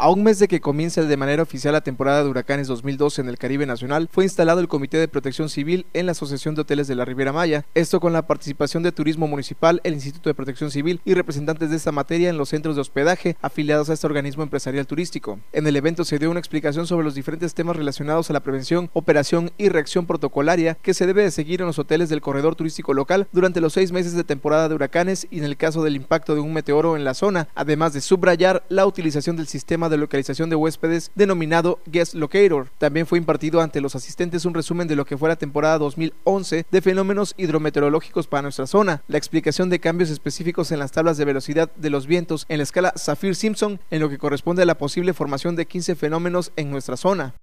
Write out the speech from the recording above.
A un mes de que comience de manera oficial la temporada de huracanes 2012 en el Caribe Nacional, fue instalado el Comité de Protección Civil en la Asociación de Hoteles de la Riviera Maya, esto con la participación de Turismo Municipal, el Instituto de Protección Civil y representantes de esta materia en los centros de hospedaje afiliados a este organismo empresarial turístico. En el evento se dio una explicación sobre los diferentes temas relacionados a la prevención, operación y reacción protocolaria que se debe de seguir en los hoteles del corredor turístico local durante los seis meses de temporada de huracanes y en el caso del impacto de un meteoro en la zona, además de subrayar la utilización del sistema de localización de huéspedes denominado Guest Locator. También fue impartido ante los asistentes un resumen de lo que fue la temporada 2011 de fenómenos hidrometeorológicos para nuestra zona, la explicación de cambios específicos en las tablas de velocidad de los vientos en la escala zafir simpson en lo que corresponde a la posible formación de 15 fenómenos en nuestra zona.